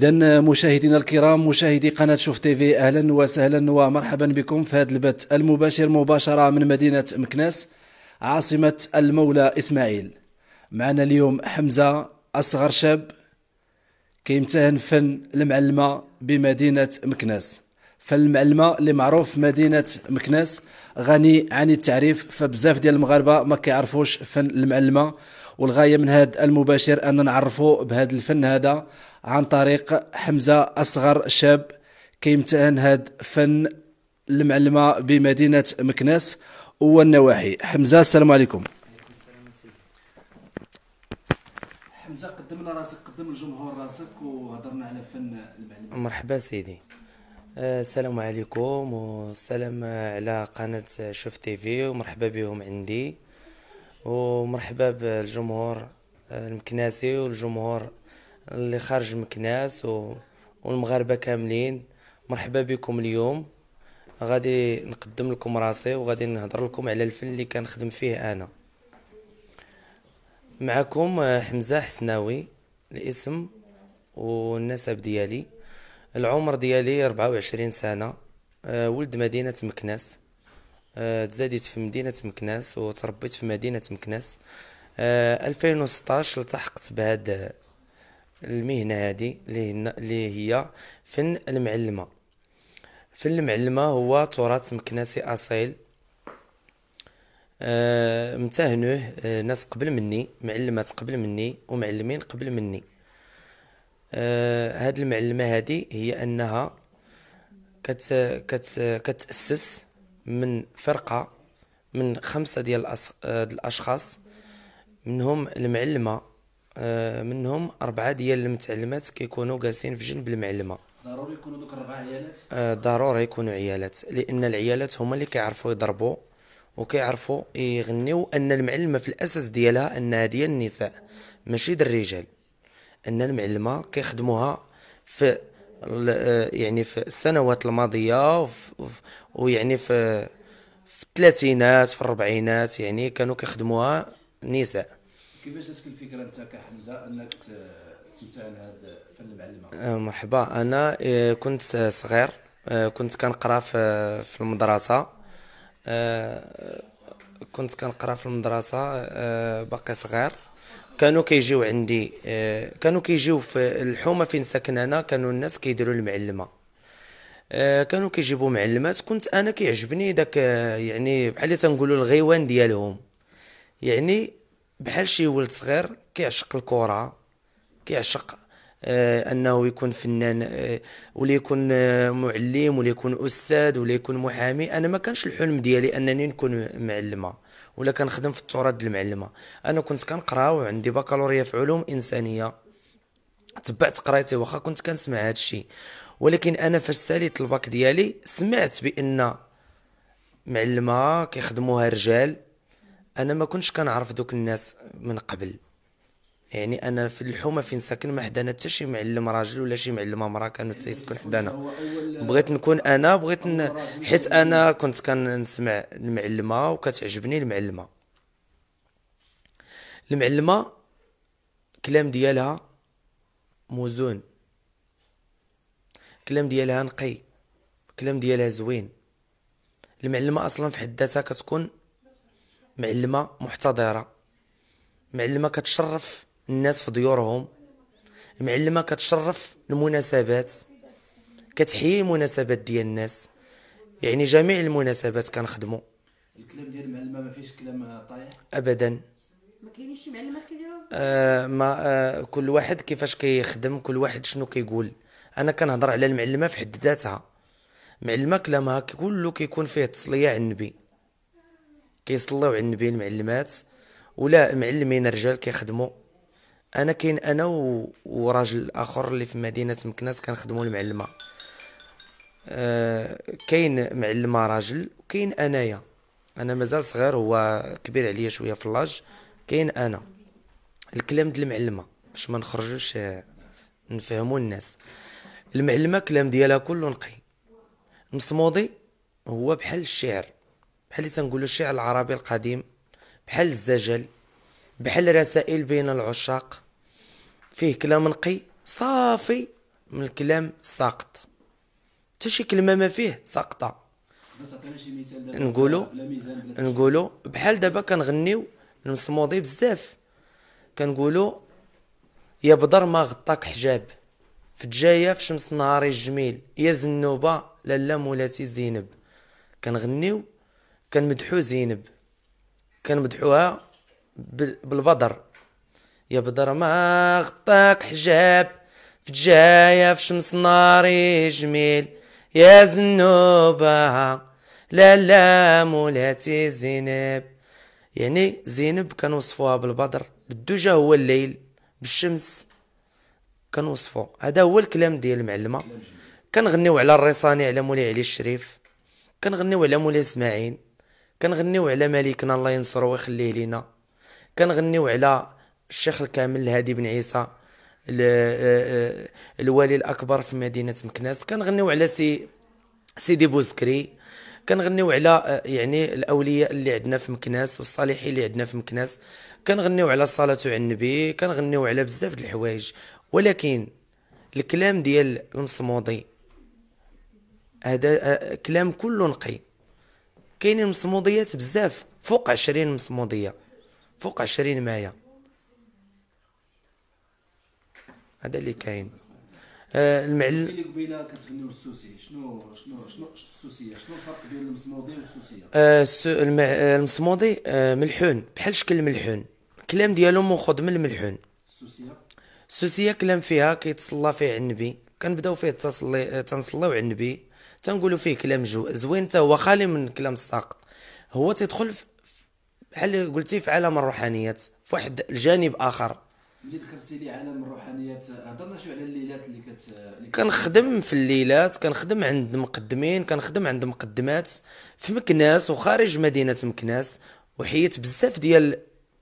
إذا مشاهدينا الكرام مشاهدي قناة شوف تيفي أهلا وسهلا ومرحبا بكم في هذا البث المباشر مباشرة من مدينة مكناس عاصمة المولى إسماعيل معنا اليوم حمزة أصغر شاب كيمتهن فن المعلمة بمدينة مكناس فالمعلمة اللي معروف مدينة مكناس غني عن التعريف فبزاف ديال المغاربة ما كيعرفوش فن المعلمة والغاية من هذا المباشر أن نعرفو بهذا الفن هذا عن طريق حمزة أصغر شاب كيمتهن هذا فن المعلمه بمدينه مكناس والنواحي حمزه السلام عليكم حمزه قدمنا راسك قدم الجمهور راسك وهضرنا على فن المعلمه مرحبا سيدي آه، السلام عليكم والسلام على قناة شوف تيفي ومرحبا بهم عندي ومرحبا بالجمهور آه، المكناسي والجمهور اللي خارج مكناس والمغاربة كاملين مرحبا بكم اليوم غادي نقدم لكم راسي وغادي نهضر لكم على الفن اللي كنخدم فيه انا معكم آه، حمزه حسناوي الاسم والنسب ديالي العمر ديالي 24 سنه آه، ولد مدينه مكناس آه، تزاديت في مدينه مكناس وتربيت في مدينه مكناس 2016 التحقت بهاد المهنه هذه اللي هي فن المعلمه في المعلمة هو تراث مكناسي أصيل أه متهنوه آه، ناس قبل مني معلمات قبل مني ومعلمين قبل مني أه هاد المعلمة هادي هي أنها كت كت كتأسس من فرقة من خمسة ديال آه، الأشخاص منهم المعلمة آه، منهم أربعة ديال المتعلمات كيكونوا جالسين في جنب المعلمة ضروري يكونوا دوك الربع عيالات آه، ضروري يكونوا عيالات لان العيالات هما اللي كيعرفوا يضربوا وكيعرفوا يغنيو ان المعلمه في الاساس ديالها انها ديال النساء ماشي ديال الرجال ان المعلمه كيخدموها في آه، يعني في السنوات الماضيه ويعني في في الثلاثينات في الربعينات يعني كانوا كيخدموها نساء كيفاش جاتك الفكره انت كحمزه انك آه، مرحبا انا آه، كنت صغير آه، كنت كنقرا في المدرسه كنت كنقرا في المدرسه باقي صغير كانوا كيجيو عندي كانوا كيجيو في الحومه فين ساكن انا كانوا الناس كيديروا المعلمه كانوا كيجيبوا معلمات كنت انا كيعجبني داك يعني بحال اللي تنقولوا الغيوان ديالهم يعني بحال شي ولد صغير كيعشق الكره كيعشق آه، انه يكون فنان آه، ولا يكون آه، معلم ولا يكون استاذ ولا يكون محامي انا ما كانش الحلم ديالي انني نكون معلمه ولا كنخدم في التراث المعلمه انا كنت كنقرا وعندي بكالوريا في علوم انسانيه تبعت قرايتي واخا كنت كنسمع هذا الشيء ولكن انا فاش ساليت الباك ديالي سمعت بان معلمه كيخدموها رجال انا ما كنتش كنعرف دوك الناس من قبل يعني انا في الحومه فين ساكن ما حدانا حتى شي معلم راجل ولا شي معلمه امراه كانوا تيسكن حدانا بغيت نكون انا بغيت ن... حيت انا كنت كنسمع المعلمه وكتعجبني المعلمه المعلمه كلام ديالها موزون كلام ديالها نقي كلام ديالها زوين المعلمه اصلا في حد ذاتها كتكون معلمه محتضره معلمه كتشرف الناس في ديورهم معلمة كتشرف المناسبات كتحيي المناسبات ديال الناس يعني جميع المناسبات كنخدموا الكلام ديال المعلمة ما فيش كلام طايح ابدا ما كاينينش شي معلمات كيديروا آه ما آه كل واحد كيفاش كيخدم كل واحد شنو كيقول انا كنهضر على المعلمه في حد ذاتها معلمه كلامها كله كيكون فيه تصليه على النبي كيصليو على النبي المعلمات ولا معلمين رجال كيخدموا انا كاين انا و... وراجل اخر اللي في مدينه مكناس كنخدموا المعلمه آه، كاين معلمه راجل وكاين انايا انا مازال صغير هو كبير عليا شويه في اللاج كاين انا الكلام ديال المعلمه باش ما نخرجوش آه، نفهموا الناس المعلمه كلام ديالها كله نقي مصمودي هو بحال الشعر بحال اللي تنقولوا الشعر العربي القديم بحال الزجل بحال رسائل بين العشاق فيه كلام نقي صافي من الكلام ساقط حتى شي كلمه ما فيه ساقطه نقولوا نقولوا بحال دابا كنغنيو المصموضي بزاف كنقولوا يا بدر ما غطاك حجاب في الجاية في شمس نهاري الجميل يا زنوبة لالا مولاتي زينب كنغنيو كنمدحو زينب كنمدحوها بالبدر يا بدر ما غطاك حجاب في جاية في شمس ناري جميل يا زنوبة لا لا مولاتي زينب يعني زينب كنوصفوها بالبدر بالدجا هو الليل بالشمس كنوصفو هذا هو الكلام ديال المعلمه كنغنيو على الريصاني على مولاي علي الشريف كنغنيو على مولاي اسماعيل كنغنيو على ملكنا الله ينصرو ويخليه لينا كنغنيو على الشيخ الكامل الهادي بن عيسى الوالي الاكبر في مدينه مكناس كنغنيو على سي سيدي بوزكري كنغنيو على يعني الاولياء اللي عندنا في مكناس والصالحين اللي عندنا في مكناس كنغنيو على الصلاه على النبي كنغنيو على بزاف د الحوايج ولكن الكلام ديال المصمودي هذا كلام كله نقي كاينين مصموديات بزاف فوق عشرين مصموديه فوق 20 مايا هذا اللي كاين آه، المعلم قلت لي قبيله كتغنيو السوسيه شنو شنو شنو السوسيه شنو الفرق بين المصمودي والسوسيه آه المع... آه، المصمودي آه ملحون بحال شكل الملحون الكلام ديالو مأخذ من الملحون السوسيه السوسيه كلام فيها كيتصلى فيه على النبي كنبداو فيه تصلي تنصليو على النبي تنقولوا فيه كلام جو زوين حتى هو خالي من كلام الساقط هو تيدخل بحال قلتي في عالم الروحانيات في واحد الجانب اخر ملي ذكرتي لي عالم الروحانيات هضرنا شويه على الليلات اللي كت كنخدم في الليلات كنخدم عند مقدمين كنخدم عند مقدمات في مكناس وخارج مدينه مكناس وحيت بزاف ديال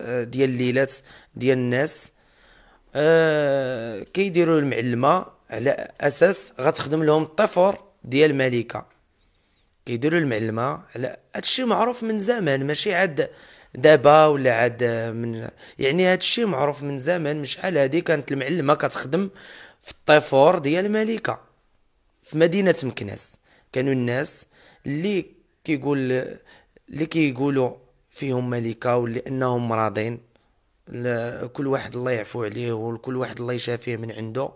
آه، ديال الليلات ديال الناس أه كيديروا المعلمه على اساس غتخدم لهم الطفر ديال ملكه كيديروا المعلمه على هادشي معروف من زمان ماشي عاد دابا ولا عاد من يعني هادشي معروف من زمان مش شحال هادي كانت المعلمه كتخدم في الطيفور ديال الملكه في مدينه مكناس كانوا الناس اللي كيقول اللي كيقولوا فيهم ملكه ولانهم مراضين كل واحد الله يعفو عليه وكل واحد الله يشافيه من عنده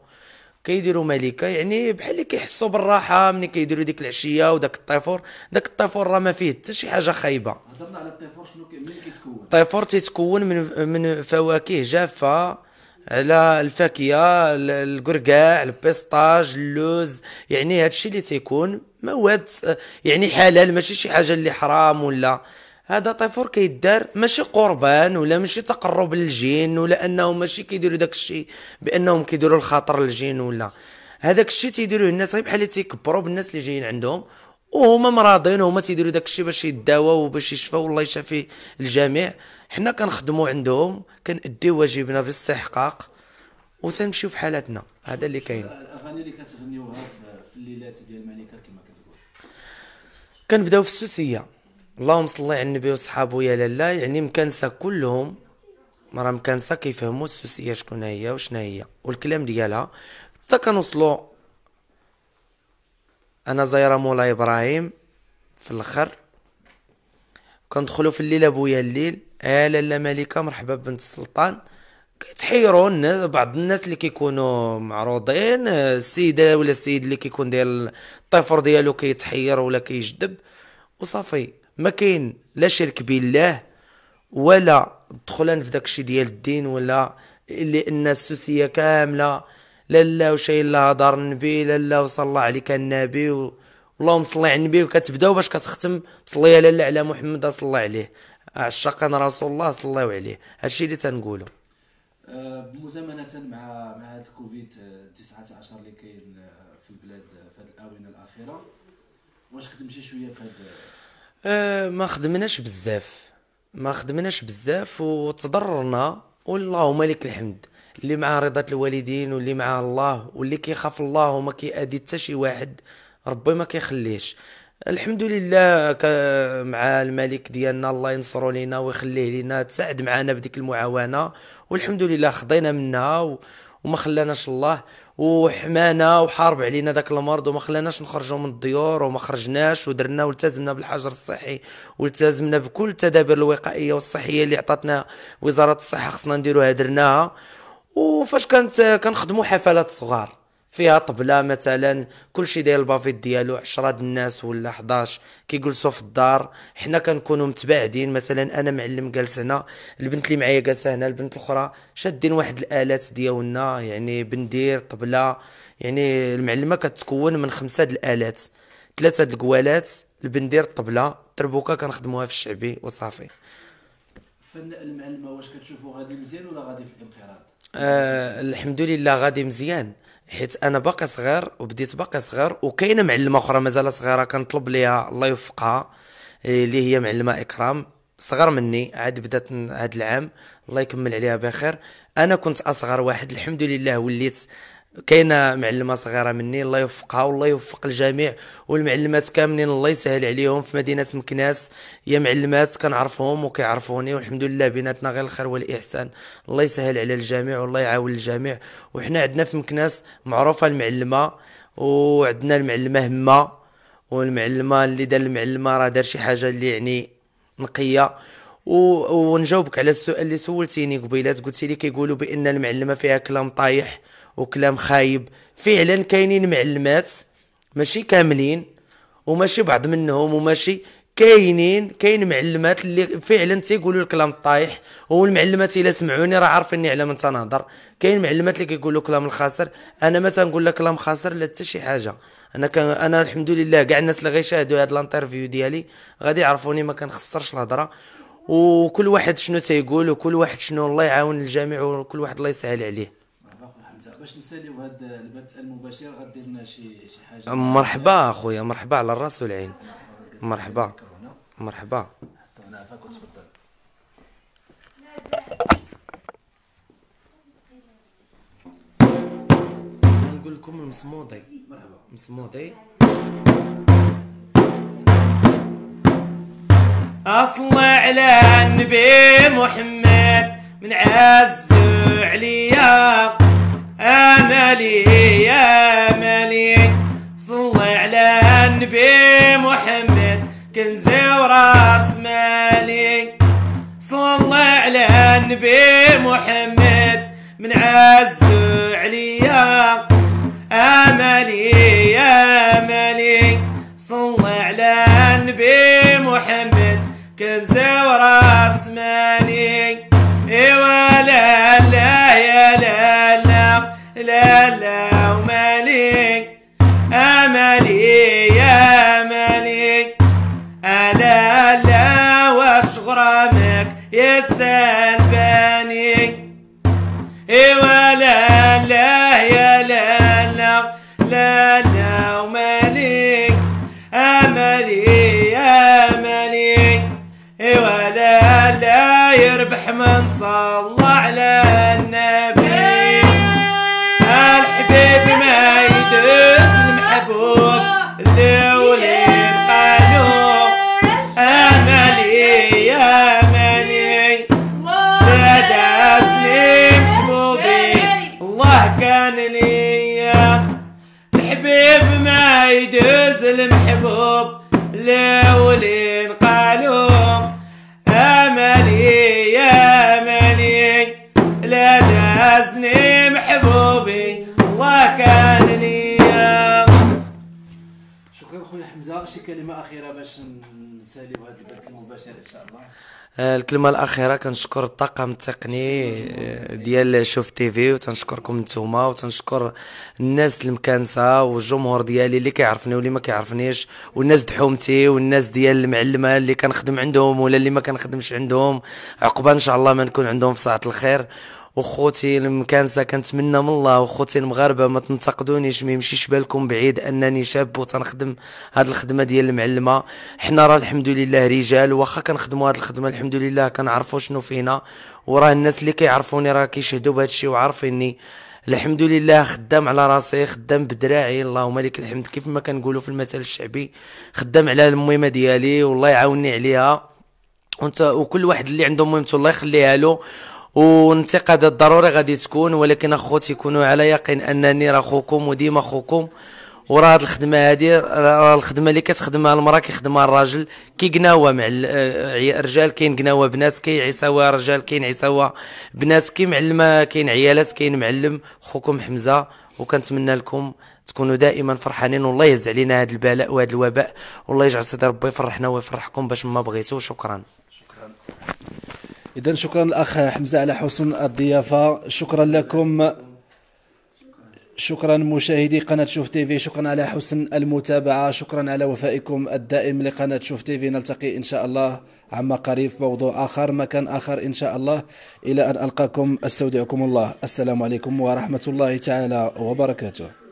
كيديروا ملكه يعني بحال اللي كيحسوا بالراحه ملي كيديروا ديك العشيه وداك الطيفور داك الطيفور راه ما فيه حتى شي حاجه خايبه هضرنا على الطيفور شنو منين كيتكون الطيفور تيتكون من من فواكه جافه على الفاكهه الكركاع البيستاج اللوز يعني هادشي اللي تيكون مواد يعني حلال ماشي شي حاجه اللي حرام ولا هذا طيفور كيدار ماشي قربان ولا ماشي تقرب للجن ولا انهم ماشي كيديروا داك الشيء بانهم كيديروا الخاطر للجن ولا هذاك الشيء تيديروه الناس غير بحال تيكبروا بالناس اللي جايين عندهم وهما مراضين وهما تيديروا داك الشيء باش يداواو وباش يشفاو والله يشافي الجميع حنا كنخدموا عندهم كنأديو واجبنا باستحقاق وتنمشيو في حالاتنا هذا اللي كاين الاغاني اللي كتغنيوها في الليلات ديال الملكه كما كتقول كنبداو في السوسيه اللهم صلي على النبي وصحابه يا لالا يعني مكانسة كلهم راه مكانسة كيفهموا السوسية شكون هي وشنا هي والكلام ديالها حتى كنوصلو انا زايرة مولا ابراهيم في الاخر كندخلو في الليل ابويا الليل اه لالا مالكة مرحبا بنت السلطان كيتحيرو الناس بعض الناس اللي كيكونوا معروضين السيده ولا السيد اللي كيكون داير الطفر ديالو كيتحير ولا كيجذب وصافي ما كاين لا شرك بالله ولا دخلان في الشيء ديال الدين ولا اللي ان السوسيه كامله لا لا وشي لا دار النبي لا لا وصلى عليك النبي اللهم صل على النبي وكتبداو باش كتختم صلي يا لاله على محمد صلى الله عليه عشاقا رسول الله صلى الله عليه هادشي اللي تنقولو آه، مزامنة مع مع هذا الكوفيد 19 آه، اللي كاين آه، في البلاد في هذه الاونه الاخيره واش خدمتي شويه في هذا آه، ما خدمناش بزاف ما خدمناش بزاف وتضررنا واللهم لك الحمد اللي مع رضا الوالدين واللي مع الله واللي كيخاف الله وما كيأدي حتى شي واحد ربي ما كيخليش الحمد لله مع الملك ديالنا الله ينصرو لينا ويخليه لينا تساعد معنا بديك المعاونه والحمد لله خضينا منها وما خلاناش الله وحمانا وحارب علينا ذاك المرض وما خلاناش نخرجوا من الديور وما خرجناش ودرنا والتزمنا بالحجر الصحي والتزمنا بكل التدابير الوقائيه والصحيه اللي عطاتنا وزاره الصحه خصنا نديروها درناها وفاش كانت كنخدموا حفلات صغار فيها طبله مثلا كلشي داير البافيت ديالو 10 الناس ولا 11 كيجلسوا في الدار حنا كنكونوا متباعدين مثلا انا معلم جالس هنا البنت اللي معايا جالسه هنا البنت الاخرى شادين واحد الالات ديالنا يعني بندير طبله يعني المعلمه كتكون من خمسه د الالات ثلاثه د الكوالات البندير الطبله التربوكه كنخدموها في الشعبي وصافي فن المعلمه واش كتشوفوا غادي مزيان ولا غادي في الانقراض آه الحمد لله غادي مزيان حيت انا باقي صغير وبديت باقي صغير وكاينه معلمه اخرى مازال صغيره كنطلب ليها الله يوفقها إيه، اللي هي معلمه اكرام صغر مني عاد بدات هذا العام الله يكمل عليها بخير انا كنت اصغر واحد الحمد لله وليت كاينه معلمه صغيره مني الله يوفقها والله يوفق الجميع والمعلمات كاملين الله يسهل عليهم في مدينه مكناس يا معلمات كنعرفهم وكيعرفوني والحمد لله بيناتنا غير الخير والاحسان الله يسهل على الجميع والله يعاون الجميع وحنا عندنا في مكناس معروفه المعلمه وعندنا المعلمه همه والمعلمه اللي دار المعلمه راه دار شي حاجه اللي يعني نقيه و... ونجاوبك على السؤال اللي سولتيني قبيلات قلتي لي كيقولوا بان المعلمه فيها كلام طايح وكلام خايب فعلا كاينين معلمات ماشي كاملين وماشي بعض منهم وماشي كاينين كاين معلمات اللي فعلا تيقولوا الكلام الطايح والمعلمات الا سمعوني راه عارفيني على من تنهضر كاين معلمات اللي كيقولوا كلام الخاسر انا ما تنقول لك كلام خاسر لا حتى شي حاجه انا كان انا الحمد لله كاع الناس اللي غيشاهدوا هاد الانترفيو ديالي غادي يعرفوني ما كنخسرش الهضره وكل واحد شنو تيقول وكل واحد شنو الله يعاون الجميع وكل واحد الله يسهل عليه باش نساليو هذا البث المباشر غدير لنا شي شي حاجه مرحبا اخويا مرحبا على الراس والعين مرحبا مرحبا حطونا عفاك وتفضل نقول لكم المصمودي مرحبا مصمودي اصلي على النبي محمد من عز مالي يا مالي صل على النبي محمد كنز وراس مالي صل على النبي محمد من عز عليا امالي آه يا مالي صل على النبي محمد كنز وراس Yes, المحبوب لولين قالوا املي يا املي لا دازني محبوبي الله كان لي شكرا خويا حمزه شي كلمه اخيره باش نساليو هذا البث المباشر ان شاء الله آه، الكلمه الاخيره كنشكر الطاقم التقني آه، ديال شوف تي في وتنشكركم نتوما وتنشكر الناس المكانسه والجمهور ديالي اللي كيعرفني واللي ما كيعرفنيش والناس دحومتي والناس ديال المعلمه اللي كنخدم عندهم ولا اللي ما كنخدمش عندهم عقبه ان شاء الله ما نكون عندهم في ساعه الخير وخوتي المكانسه كنتمنى من الله وخوتي المغاربه ما تنتقدونيش ما يمشيش بالكم بعيد انني شاب وتنخدم هاد الخدمه ديال المعلمه حنا راه الحمد لله رجال واخا كنخدموا هاد الخدمه الحمد لله كنعرفوا شنو فينا وراه الناس اللي كيعرفوني راه كيشهدوا بهذا الشيء وعارفيني الحمد لله خدام على راسي خدام بدراعي اللهم لك الحمد كيف ما كنقولوا في المثل الشعبي خدام على المهمه ديالي والله يعاوني عليها وانت وكل واحد اللي عنده مهمته الله يخليها له وانتقاد ضروري غادي تكون ولكن اخوتي يكونوا على يقين انني راه اخوكم وديما اخوكم وراه هاد الخدمه هادي راه الخدمه اللي كتخدمها المراه كيخدمها الراجل كيقناوه مع الرجال كاين قناوه بنات كيعيساوها رجال كاين عيساوها بنات كي معلمه كاين عيالات كاين معلم خوكم حمزه وكنتمنى لكم تكونوا دائما فرحانين والله يهز علينا هذا البلاء وهذا الوباء والله يجعل سيدي ربي يفرحنا ويفرحكم باش ما بغيتو شكرا شكرا إذا شكرا الأخ حمزة على حسن الضيافة شكرا لكم شكرا مشاهدي قناة شوف تيفي شكرا على حسن المتابعة شكرا على وفائكم الدائم لقناة شوف تيفي نلتقي إن شاء الله عما قريب موضوع آخر مكان آخر إن شاء الله إلى أن ألقاكم أستودعكم الله السلام عليكم ورحمة الله تعالى وبركاته